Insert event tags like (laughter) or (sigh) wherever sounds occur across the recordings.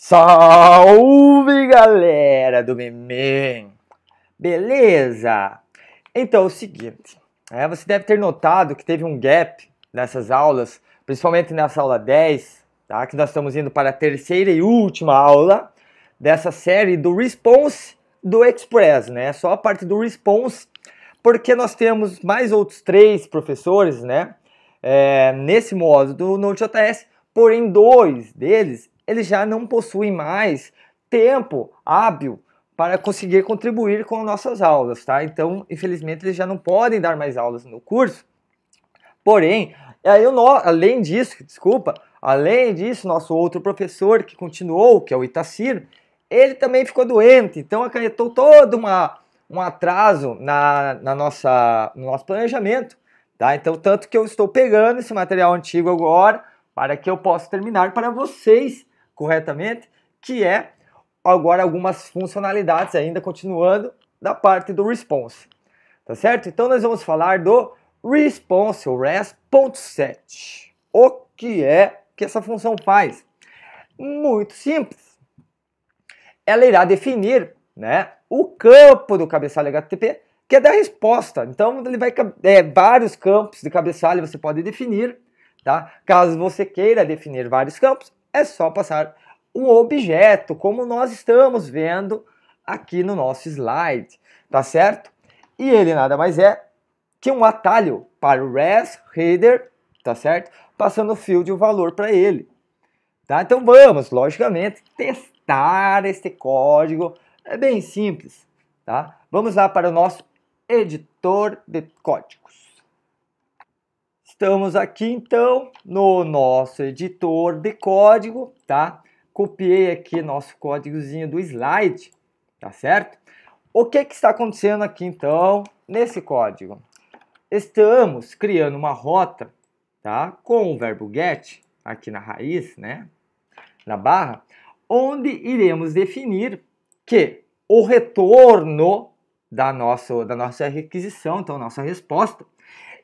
Salve galera do Memem. Beleza? Então é o seguinte, é, você deve ter notado que teve um gap nessas aulas, principalmente nessa aula 10, tá? que nós estamos indo para a terceira e última aula dessa série do Response do Express, né? Só a parte do Response, porque nós temos mais outros três professores, né? É, nesse módulo do Node.js, porém dois deles eles já não possuem mais tempo hábil para conseguir contribuir com nossas aulas, tá? Então, infelizmente, eles já não podem dar mais aulas no curso. Porém, eu além disso, desculpa, além disso, nosso outro professor que continuou, que é o Itacir, ele também ficou doente, então acarretou todo uma, um atraso na, na nossa, no nosso planejamento, tá? Então, tanto que eu estou pegando esse material antigo agora para que eu possa terminar para vocês corretamente, que é agora algumas funcionalidades ainda continuando da parte do response. Tá certo? Então nós vamos falar do response, o res.set. O que é que essa função faz? Muito simples. Ela irá definir né, o campo do cabeçalho HTTP, que é da resposta. Então ele vai é, vários campos de cabeçalho você pode definir, tá? Caso você queira definir vários campos, é só passar um objeto, como nós estamos vendo aqui no nosso slide, tá certo? E ele nada mais é que um atalho para o res header, tá certo? Passando o field o valor para ele. Tá? Então vamos, logicamente, testar este código. É bem simples, tá? Vamos lá para o nosso editor de códigos. Estamos aqui então no nosso editor de código, tá? Copiei aqui nosso códigozinho do slide, tá certo? O que, que está acontecendo aqui então nesse código? Estamos criando uma rota, tá? Com o verbo get aqui na raiz, né? Na barra, onde iremos definir que o retorno da nossa, da nossa requisição, então nossa resposta,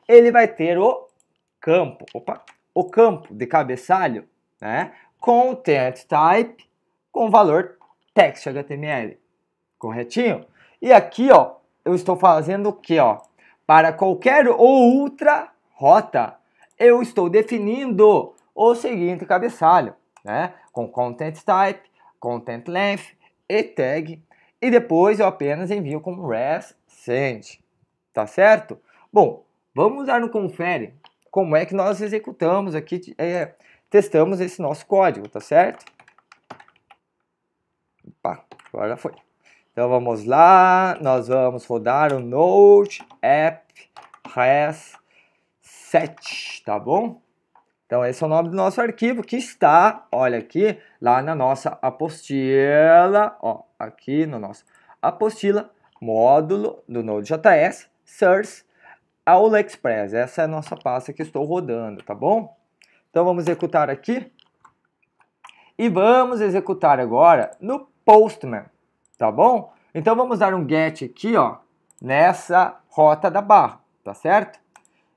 ele vai ter o campo, opa, o campo de cabeçalho, né, content type com valor text HTML, corretinho? E aqui, ó, eu estou fazendo o que, ó? Para qualquer outra rota, eu estou definindo o seguinte cabeçalho, né? Com content type, content length e tag, e depois eu apenas envio como res send, tá certo? Bom, vamos dar no confere como é que nós executamos aqui, é, testamos esse nosso código, tá certo? Opa, agora foi. Então vamos lá, nós vamos rodar o Node App Res 7, tá bom? Então esse é o nome do nosso arquivo que está, olha aqui, lá na nossa apostila, ó, aqui no nosso apostila, módulo do Node.js, source, a AliExpress. Essa é a nossa pasta que estou rodando, tá bom? Então vamos executar aqui. E vamos executar agora no Postman, tá bom? Então vamos dar um get aqui, ó, nessa rota da barra, tá certo?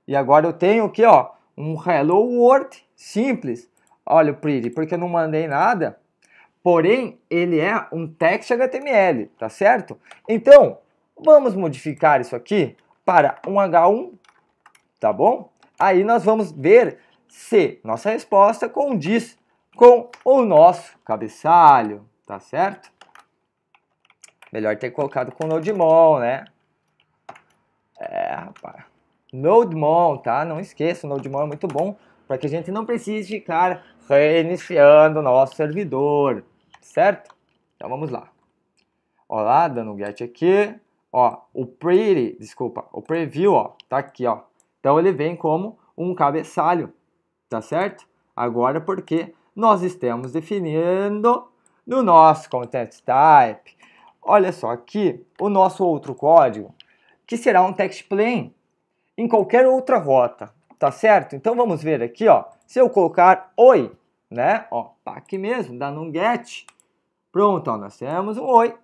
E agora eu tenho aqui, ó, um hello world simples. Olha o pretty, porque eu não mandei nada. Porém, ele é um text HTML, tá certo? Então, vamos modificar isso aqui para um H1, tá bom? Aí nós vamos ver se nossa resposta condiz com o nosso cabeçalho, tá certo? Melhor ter colocado com Nodemon, né? É, rapaz. Nodemon, tá? Não esqueça, o Nodemon é muito bom para que a gente não precise ficar reiniciando o nosso servidor, certo? Então vamos lá. Olá, dando um get aqui. Ó, o pretty, desculpa, o preview, ó, tá aqui, ó. Então ele vem como um cabeçalho, tá certo? Agora porque nós estamos definindo no nosso content type. Olha só aqui, o nosso outro código, que será um text plain em qualquer outra rota, tá certo? Então vamos ver aqui, ó. Se eu colocar oi, né? Ó, tá aqui mesmo, dá num get. Pronto, ó, nós temos um oi.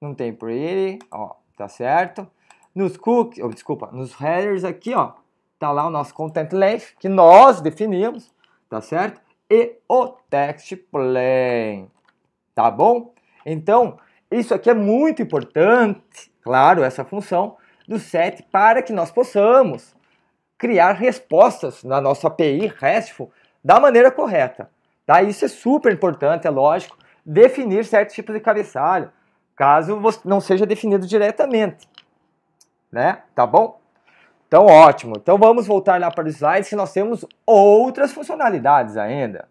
Não tem pretty, ó, tá certo? Nos cookies, oh, desculpa, nos headers aqui, ó, tá lá o nosso content length que nós definimos, tá certo? E o text plain, tá bom? Então, isso aqui é muito importante, claro, essa função do set para que nós possamos criar respostas na nossa API RESTful da maneira correta. Tá? Isso é super importante, é lógico, definir certos tipos de cabeçalho, caso não seja definido diretamente, né? Tá bom? Então, ótimo. Então, vamos voltar lá para os slides que nós temos outras funcionalidades ainda.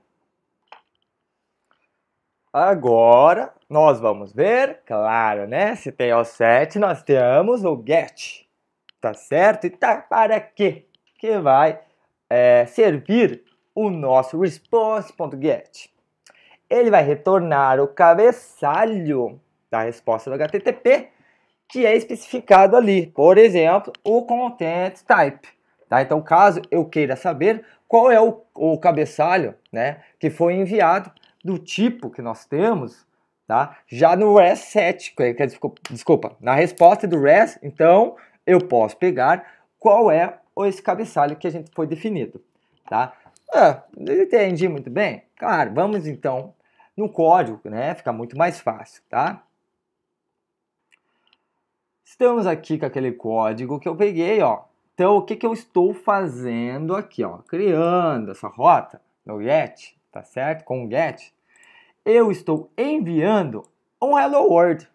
Agora, nós vamos ver, claro, né? Se tem o set, nós temos o get, tá certo? E tá para quê? Que vai é, servir o nosso response.get. Ele vai retornar o cabeçalho da resposta do HTTP, que é especificado ali. Por exemplo, o content type. Tá? Então, caso eu queira saber qual é o, o cabeçalho né, que foi enviado do tipo que nós temos, tá? já no REST 7, é, desculpa, desculpa, na resposta do REST, então eu posso pegar qual é esse cabeçalho que a gente foi definido. Tá? Ah, entendi muito bem? Claro, vamos então no código, né? Fica muito mais fácil, tá? Estamos aqui com aquele código que eu peguei, ó. Então, o que, que eu estou fazendo aqui, ó? Criando essa rota no é get, tá certo? Com o get. Eu estou enviando um hello world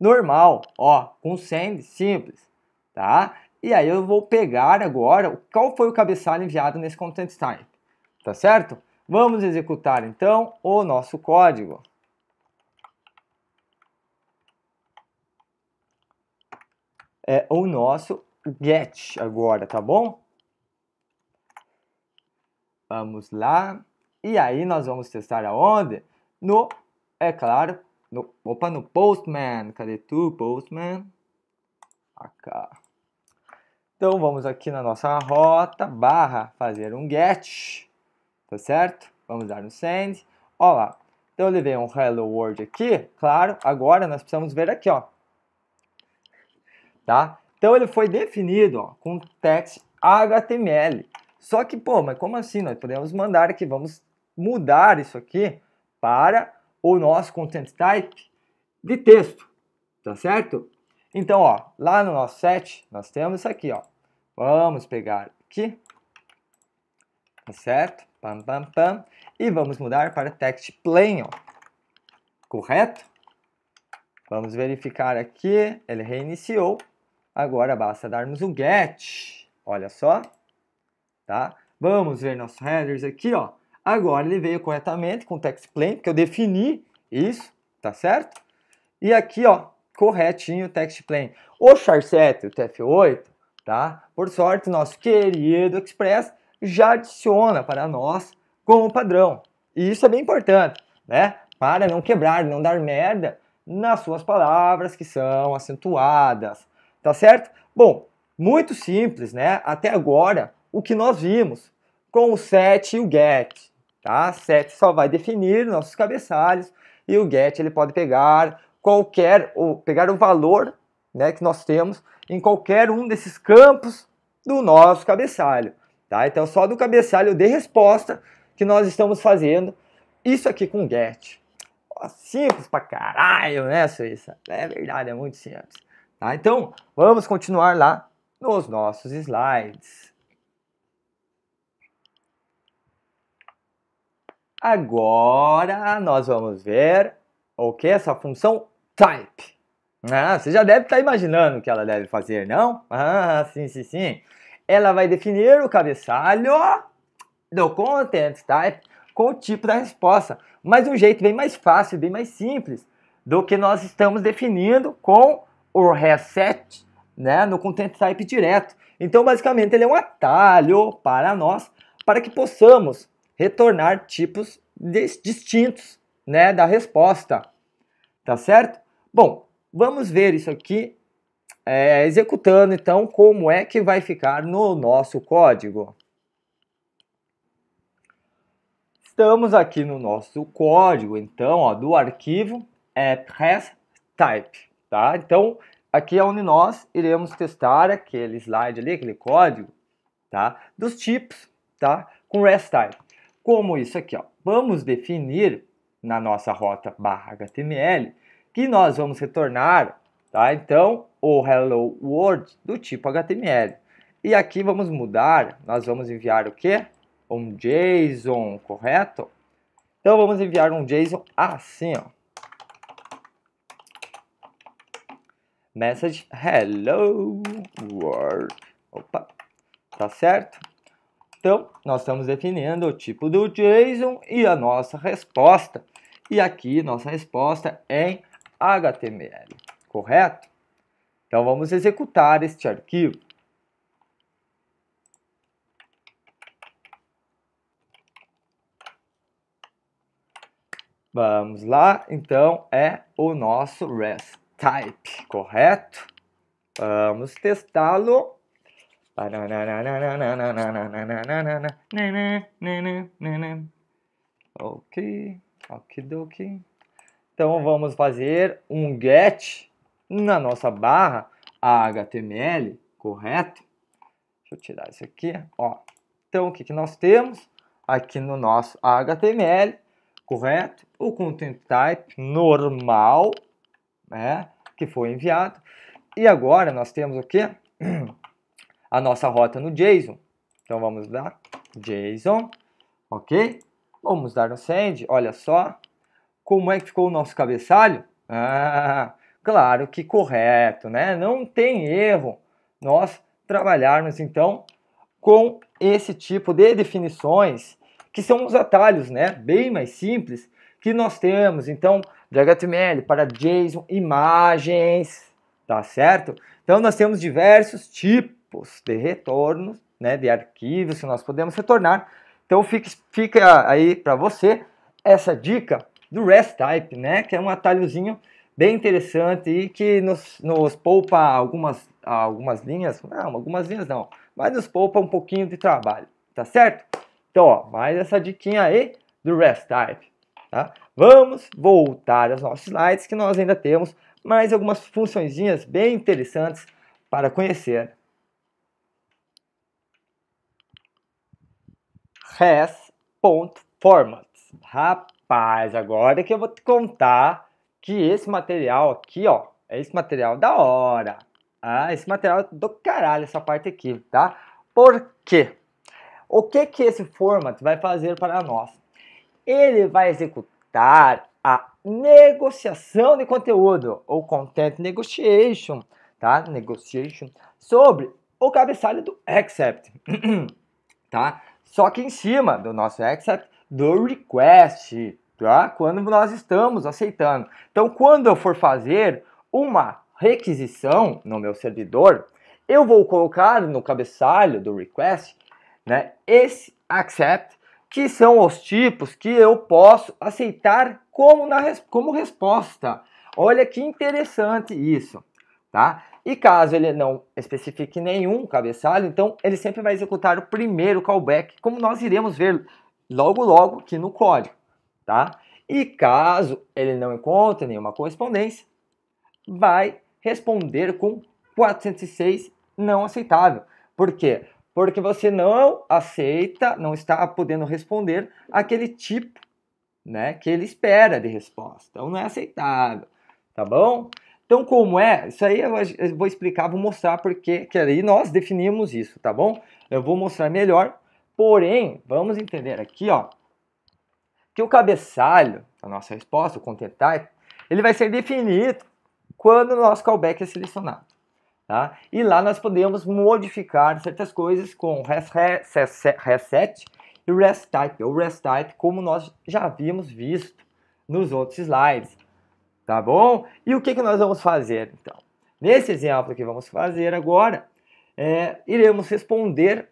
normal, ó, com send simples, tá? E aí eu vou pegar agora qual foi o cabeçalho enviado nesse content type, tá certo? Vamos executar então o nosso código. é, o nosso get agora, tá bom? Vamos lá. E aí nós vamos testar aonde? No, é claro, no, opa, no Postman. Cadê tu, Postman? Acá. Ah, então vamos aqui na nossa rota, barra, fazer um get, tá certo? Vamos dar um send. Olha lá. Então eu levei um hello world aqui, claro, agora nós precisamos ver aqui, ó, tá? Então ele foi definido ó, com text HTML. Só que, pô, mas como assim? Nós podemos mandar aqui, vamos mudar isso aqui para o nosso content type de texto, tá certo? Então, ó, lá no nosso set, nós temos isso aqui, ó. Vamos pegar aqui, tá certo? Pam, pam, pam. E vamos mudar para text plain, ó. Correto? Vamos verificar aqui, ele reiniciou, Agora basta darmos o get. Olha só, tá? Vamos ver nossos headers aqui, ó. Agora ele veio corretamente com o text plain, porque eu defini isso, tá certo? E aqui, ó, corretinho o text plain. O charset, o TF8, tá? Por sorte, nosso querido Express já adiciona para nós como padrão. E isso é bem importante, né? Para não quebrar, não dar merda nas suas palavras que são acentuadas, tá certo? Bom, muito simples, né? Até agora, o que nós vimos com o set e o get, tá? Set só vai definir nossos cabeçalhos e o get ele pode pegar qualquer ou pegar o valor, né, que nós temos em qualquer um desses campos do nosso cabeçalho, tá? Então só do cabeçalho de resposta que nós estamos fazendo isso aqui com get. simples pra caralho, né, Suíça? É verdade, é muito simples. Tá? Então, vamos continuar lá nos nossos slides. Agora nós vamos ver o que é essa função type. Ah, você já deve estar tá imaginando o que ela deve fazer, não? Ah, sim, sim, sim. Ela vai definir o cabeçalho do content type com o tipo da resposta, mas um jeito bem mais fácil, bem mais simples do que nós estamos definindo com or reset, né, no content type direto. Então, basicamente, ele é um atalho para nós, para que possamos retornar tipos distintos, né, da resposta. Tá certo? Bom, vamos ver isso aqui é, executando, então, como é que vai ficar no nosso código. Estamos aqui no nosso código, então, ó, do arquivo é press type tá? Então, aqui é onde nós iremos testar aquele slide ali, aquele código, tá? Dos tipos, tá? Com REST type. Como isso aqui, ó. Vamos definir na nossa rota barra HTML que nós vamos retornar, tá? Então, o hello world do tipo HTML. E aqui vamos mudar, nós vamos enviar o quê? Um JSON, correto? Então vamos enviar um JSON assim, ó. message hello world. Opa, tá certo? Então, nós estamos definindo o tipo do JSON e a nossa resposta. E aqui, nossa resposta é em HTML, correto? Então, vamos executar este arquivo. Vamos lá, então é o nosso REST type, correto? Vamos testá-lo. Ok, ok, que? Então vamos fazer um get na nossa barra HTML, correto? Deixa eu tirar isso aqui, ó. Então o que, que nós temos aqui no nosso HTML, correto? O content type normal né, que foi enviado. E agora nós temos o quê? (clears throat) A nossa rota no JSON. Então vamos dar JSON, ok? Vamos dar no send, olha só. Como é que ficou o nosso cabeçalho? Ah, claro que correto, né? Não tem erro nós trabalharmos, então, com esse tipo de definições, que são os atalhos, né? Bem mais simples que nós temos. Então, DHTML para JSON, imagens, tá certo? Então nós temos diversos tipos de retornos, né, de arquivos que nós podemos retornar. Então fica, fica aí para você essa dica do REST type, né, que é um atalhozinho bem interessante e que nos, nos poupa algumas, algumas linhas, não, algumas linhas não, mas nos poupa um pouquinho de trabalho, tá certo? Então, ó, mais essa diquinha aí do REST type, tá? Vamos voltar aos nossos slides que nós ainda temos mais algumas funções bem interessantes para conhecer. Res.format. Rapaz, agora que eu vou te contar que esse material aqui, ó, é esse material da hora. Ah, esse material do caralho, essa parte aqui, tá? Por quê? O que que esse format vai fazer para nós? Ele vai executar tá? A negociação de conteúdo, ou content negotiation, tá? Negotiation sobre o cabeçalho do accept, (clears throat) tá? Só que em cima do nosso accept, do request, tá? Quando nós estamos aceitando. Então, quando eu for fazer uma requisição no meu servidor, eu vou colocar no cabeçalho do request, né, esse accept que são os tipos que eu posso aceitar como, na, como resposta. Olha que interessante isso, tá? E caso ele não especifique nenhum cabeçalho, então ele sempre vai executar o primeiro callback, como nós iremos ver logo logo aqui no código, tá? E caso ele não encontre nenhuma correspondência, vai responder com 406 não aceitável. Por quê? porque você não aceita, não está podendo responder aquele tipo, né, que ele espera de resposta. Então não é aceitável, tá bom? Então como é? Isso aí eu vou explicar, vou mostrar porque que aí nós definimos isso, tá bom? Eu vou mostrar melhor. Porém, vamos entender aqui, ó, que o cabeçalho, da nossa resposta, o content type, ele vai ser definido quando o nosso callback é selecionado. Tá? E lá nós podemos modificar certas coisas com reset e restype, ou restype como nós já havíamos visto nos outros slides. Tá bom? E o que, que nós vamos fazer então? Nesse exemplo que vamos fazer agora, é, iremos responder,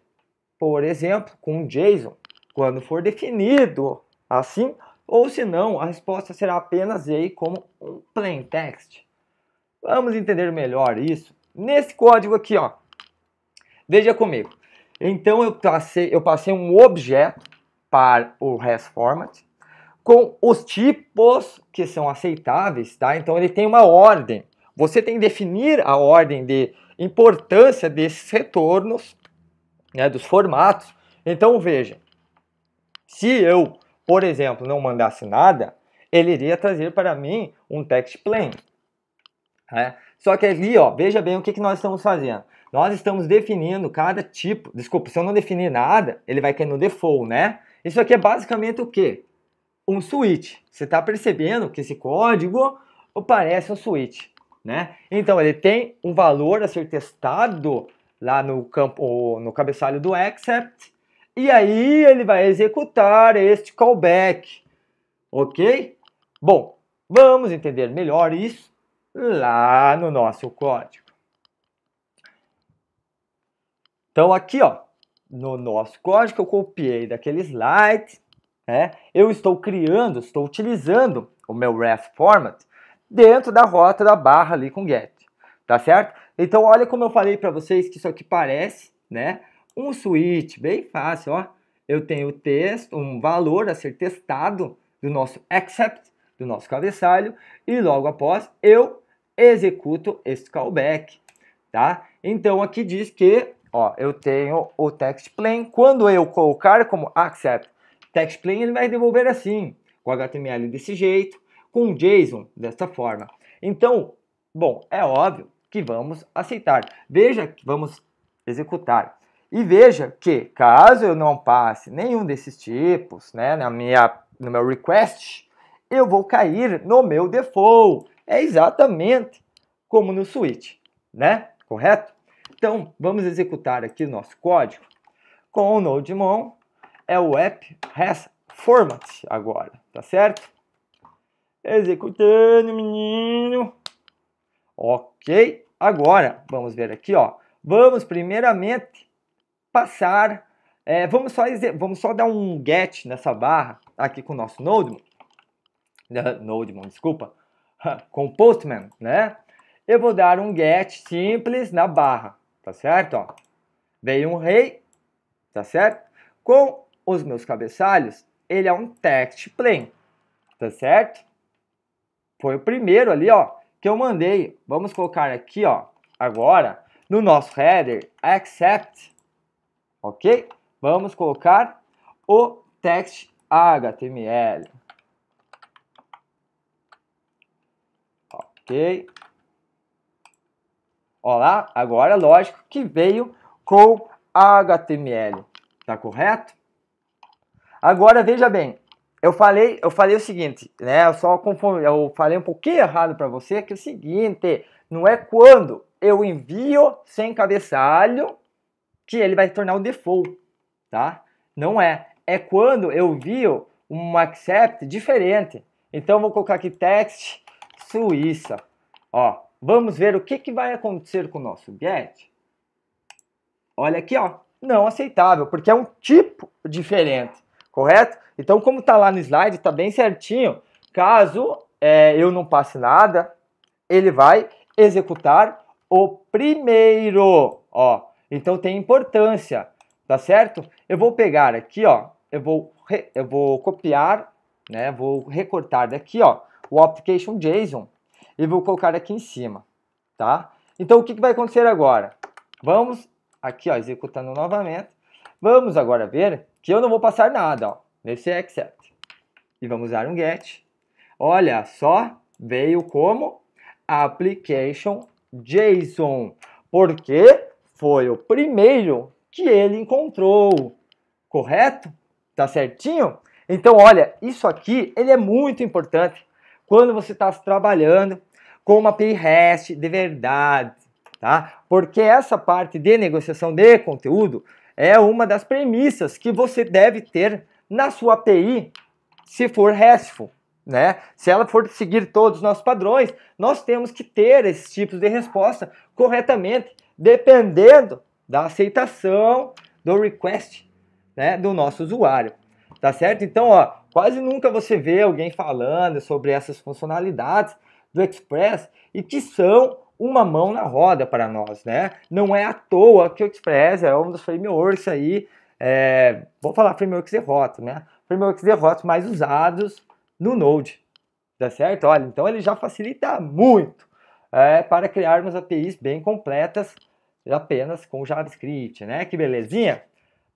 por exemplo, com JSON, quando for definido assim, ou se não, a resposta será apenas aí como um plain text. Vamos entender melhor isso nesse código aqui, ó. Veja comigo. Então eu passei, eu passei um objeto para o REST format com os tipos que são aceitáveis, tá? Então ele tem uma ordem. Você tem que definir a ordem de importância desses retornos, né, dos formatos. Então veja, se eu, por exemplo, não mandasse nada, ele iria trazer para mim um text plain. Né? Só que ali, ó, veja bem o que, que nós estamos fazendo. Nós estamos definindo cada tipo. Desculpa, se eu não definir nada, ele vai cair no default, né? Isso aqui é basicamente o quê? Um switch. Você está percebendo que esse código parece um switch, né? Então, ele tem um valor a ser testado lá no campo, no cabeçalho do except, e aí ele vai executar este callback, ok? Bom, vamos entender melhor isso lá no nosso código. Então aqui, ó, no nosso código que eu copiei daquele slide, né? Eu estou criando, estou utilizando o meu ref format dentro da rota da barra ali com get, tá certo? Então olha como eu falei para vocês que isso aqui parece, né? Um switch, bem fácil, ó. Eu tenho o texto, um valor a ser testado do nosso accept, do nosso cabeçalho, e logo após eu executo esse callback, tá? Então aqui diz que, ó, eu tenho o text plain, quando eu colocar como accept text plain, ele vai devolver assim, com HTML desse jeito, com JSON dessa forma. Então, bom, é óbvio que vamos aceitar. Veja que vamos executar. E veja que, caso eu não passe nenhum desses tipos, né, na minha, no meu request, eu vou cair no meu default é exatamente como no switch, né? Correto? Então, vamos executar aqui o nosso código com o Nodemon, é o app has format agora, tá certo? Executando, menino. Ok, agora vamos ver aqui, ó. Vamos primeiramente passar, é, vamos, só vamos só dar um get nessa barra aqui com o nosso Nodemon, (laughs) Nodemon, desculpa, (laughs) com postman, né? Eu vou dar um get simples na barra, tá certo? Ó, veio um rei, tá certo? Com os meus cabeçalhos, ele é um text plain, tá certo? Foi o primeiro ali, ó, que eu mandei. Vamos colocar aqui, ó, agora, no nosso header, accept, ok? Vamos colocar o text HTML. Ok. Olá, agora lógico que veio com HTML, tá correto? Agora veja bem, eu falei, eu falei o seguinte, né? Eu só conforme, eu falei um pouquinho errado para você que é o seguinte, não é quando eu envio sem cabeçalho que ele vai tornar o default, tá? Não é, é quando eu envio um accept diferente. Então eu vou colocar aqui text Suíça. Ó, vamos ver o que, que vai acontecer com o nosso get. Olha aqui, ó, não aceitável, porque é um tipo diferente, correto? Então, como está lá no slide, está bem certinho. Caso é, eu não passe nada, ele vai executar o primeiro, ó. Então tem importância, tá certo? Eu vou pegar aqui, ó, eu vou, eu vou copiar, né, vou recortar daqui, ó, o application JSON e vou colocar aqui em cima, tá? Então, o que, que vai acontecer agora? Vamos, aqui ó, executando novamente, vamos agora ver que eu não vou passar nada, ó, nesse except. E vamos usar um get. Olha só, veio como application JSON, porque foi o primeiro que ele encontrou, correto? Tá certinho? Então, olha, isso aqui ele é muito importante quando você está trabalhando com uma API REST de verdade, tá? Porque essa parte de negociação de conteúdo é uma das premissas que você deve ter na sua API se for RESTful, né? Se ela for seguir todos os nossos padrões, nós temos que ter esses tipos de resposta corretamente, dependendo da aceitação do request né, do nosso usuário. Tá certo? Então, ó, Quase nunca você vê alguém falando sobre essas funcionalidades do Express e que são uma mão na roda para nós, né? Não é à toa que o Express é um dos frameworks aí, é, vou falar frameworks de rota, né? Frameworks de rota mais usados no Node, tá certo? Olha, então ele já facilita muito é, para criarmos APIs bem completas apenas com JavaScript, né? Que belezinha!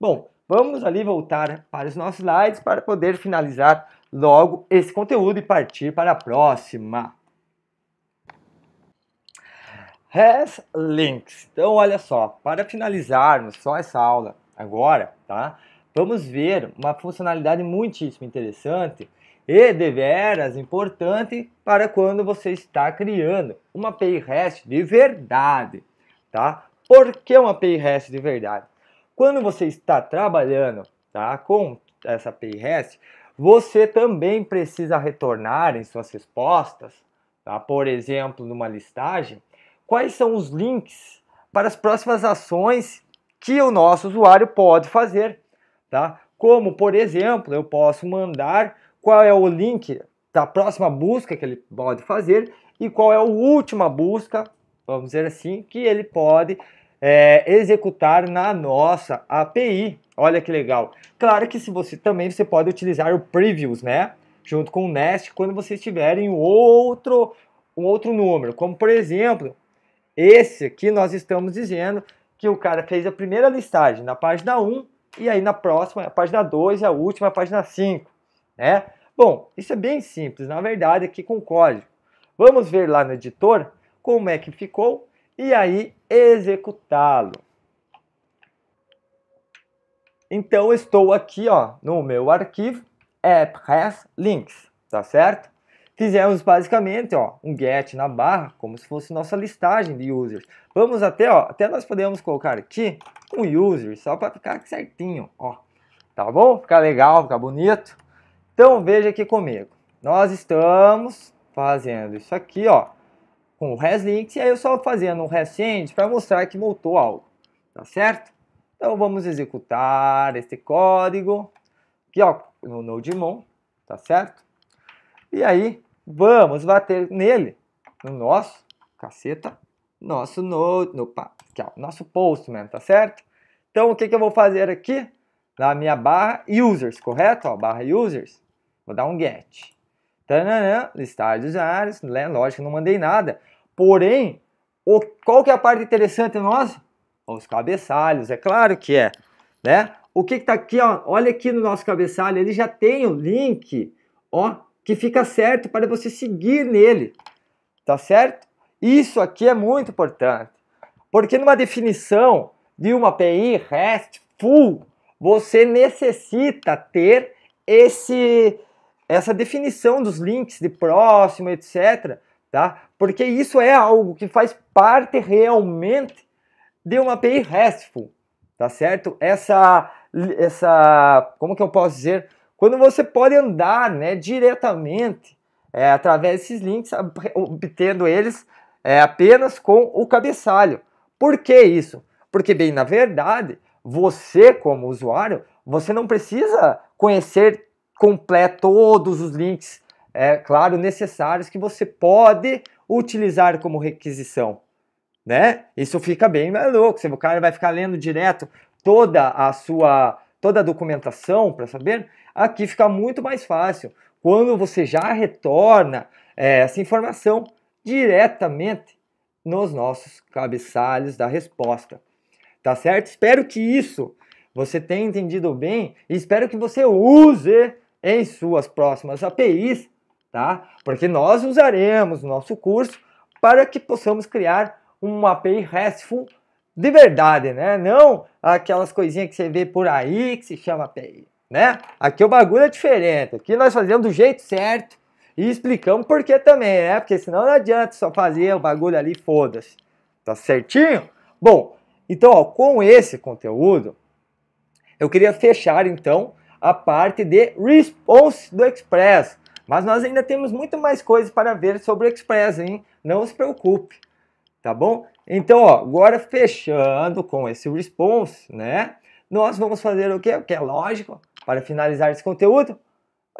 Bom, Vamos ali voltar para os nossos slides para poder finalizar logo esse conteúdo e partir para a próxima. Has links. Então, olha só, para finalizarmos só essa aula agora, tá? Vamos ver uma funcionalidade muitíssimo interessante e deveras importante para quando você está criando uma API REST de verdade, tá? Por que uma API REST de verdade? Quando você está trabalhando tá, com essa PRS, você também precisa retornar em suas respostas, tá, por exemplo, numa listagem, quais são os links para as próximas ações que o nosso usuário pode fazer. Tá? Como, por exemplo, eu posso mandar qual é o link da próxima busca que ele pode fazer e qual é a última busca, vamos dizer assim, que ele pode é, executar na nossa API. Olha que legal. Claro que se você também você pode utilizar o previews, né? Junto com o nest quando vocês tiverem outro um outro número, como por exemplo, esse aqui nós estamos dizendo que o cara fez a primeira listagem na página 1 e aí na próxima, a página 2 e a última, a página 5, né? Bom, isso é bem simples, na verdade, aqui com código. Vamos ver lá no editor como é que ficou e aí executá-lo. Então estou aqui ó, no meu arquivo app.res links, tá certo? Fizemos basicamente ó, um get na barra, como se fosse nossa listagem de users. Vamos até, ó, até nós podemos colocar aqui um user, só para ficar certinho, ó. Tá bom? Ficar legal, ficar bonito. Então veja aqui comigo. Nós estamos fazendo isso aqui, ó com o hasLinks, e aí eu só fazendo um hasChange para mostrar que voltou algo, tá certo? Então vamos executar este código aqui ó, no Nodemon, tá certo? E aí vamos bater nele, no nosso, caceta, nosso node, no, aqui, ó, nosso post mesmo, tá certo? Então o que, que eu vou fazer aqui? Na minha barra users, correto? Ó, barra users, vou dar um get. Tananã, listagem dos áreas, né? lógico que não mandei nada. Porém, o, qual que é a parte interessante nossa? Os cabeçalhos, é claro que é, né? O que está aqui, ó, olha aqui no nosso cabeçalho, ele já tem o link, ó, que fica certo para você seguir nele, tá certo? Isso aqui é muito importante, porque numa definição de uma API REST full, você necessita ter esse essa definição dos links de próximo, etc. Tá? Porque isso é algo que faz parte realmente de uma API RESTful, tá certo? Essa, essa, como que eu posso dizer? Quando você pode andar, né, diretamente é, através desses links, obtendo eles é, apenas com o cabeçalho. Por que isso? Porque bem, na verdade, você como usuário, você não precisa conhecer completo todos os links, é claro, necessários que você pode utilizar como requisição, né? Isso fica bem louco, louco, o cara vai ficar lendo direto toda a sua toda a documentação para saber. Aqui fica muito mais fácil quando você já retorna é, essa informação diretamente nos nossos cabeçalhos da resposta, tá certo? Espero que isso você tenha entendido bem e espero que você use em suas próximas APIs, tá? Porque nós usaremos o nosso curso para que possamos criar uma API RESTful de verdade, né? Não aquelas coisinhas que você vê por aí que se chama API, né? Aqui o bagulho é diferente. Aqui nós fazemos do jeito certo e explicamos por que também, né? Porque senão não adianta só fazer o bagulho ali, foda-se. Tá certinho? Bom, então, ó, com esse conteúdo, eu queria fechar então a parte de response do Express. Mas nós ainda temos muito mais coisas para ver sobre o Express, hein? Não se preocupe, tá bom? Então, ó, agora fechando com esse response, né? Nós vamos fazer o quê? O que é lógico para finalizar esse conteúdo?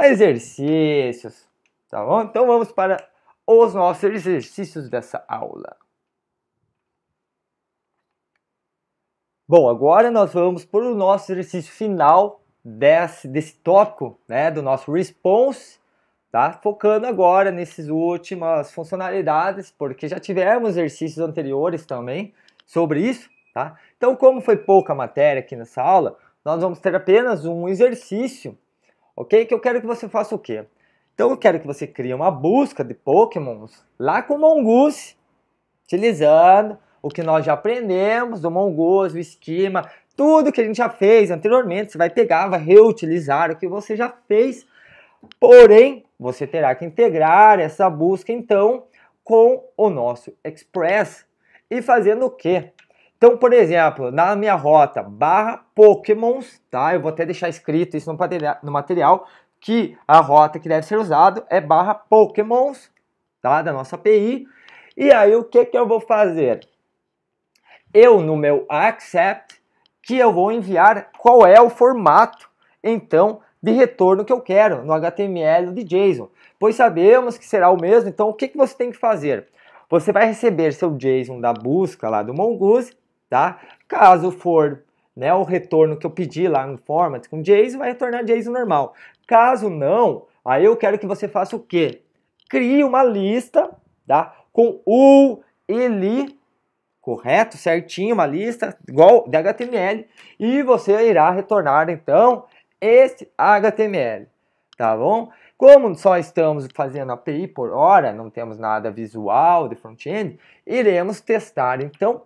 Exercícios, tá bom? Então vamos para os nossos exercícios dessa aula. Bom, agora nós vamos para o nosso exercício final desse, desse tópico né, do nosso response, tá? focando agora nessas últimas funcionalidades, porque já tivemos exercícios anteriores também sobre isso. Tá? Então, como foi pouca matéria aqui nessa aula, nós vamos ter apenas um exercício, ok? Que eu quero que você faça o quê? Então, eu quero que você crie uma busca de pokémons lá com o Mongoose, utilizando o que nós já aprendemos do Mongoose, o esquema, tudo que a gente já fez anteriormente, você vai pegar, vai reutilizar o que você já fez, porém, você terá que integrar essa busca, então, com o nosso Express e fazendo o quê? Então, por exemplo, na minha rota barra Pokémons, tá? Eu vou até deixar escrito isso no material, no material que a rota que deve ser usada é barra Pokémons, tá? Da nossa API. E aí, o que, que eu vou fazer? Eu, no meu accept, que eu vou enviar qual é o formato, então, de retorno que eu quero no HTML de JSON. Pois sabemos que será o mesmo, então o que, que você tem que fazer? Você vai receber seu JSON da busca lá do Mongoose, tá? Caso for né, o retorno que eu pedi lá no format com JSON, vai retornar JSON normal. Caso não, aí eu quero que você faça o quê? Crie uma lista, tá? Com o, ele correto, certinho, uma lista igual de HTML e você irá retornar então esse HTML, tá bom? Como só estamos fazendo API por hora, não temos nada visual de front-end, iremos testar então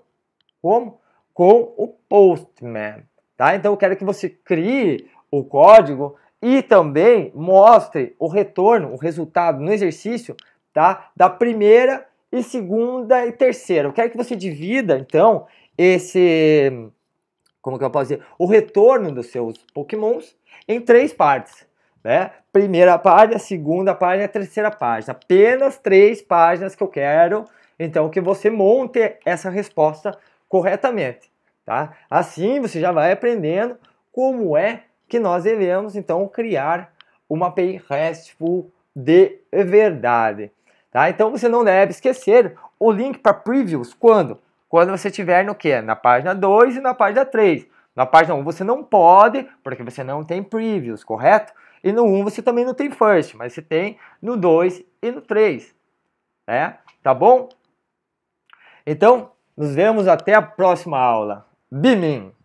como com o Postman, tá? Então eu quero que você crie o código e também mostre o retorno, o resultado no exercício, tá? Da primeira e segunda e terceira. Eu quero que você divida, então, esse. Como que eu posso dizer? O retorno dos seus pokémons em três partes. Né? Primeira página, segunda página e terceira página. Apenas três páginas que eu quero, então, que você monte essa resposta corretamente. Tá? Assim você já vai aprendendo como é que nós devemos, então, criar uma PI RESTful de verdade. Tá? Então você não deve esquecer o link para previews quando? Quando você tiver no que? Na página 2 e na página 3. Na página 1 você não pode, porque você não tem previews, correto? E no 1 você também não tem first, mas você tem no 2 e no 3. Né? Tá bom? Então, nos vemos até a próxima aula. Bimim!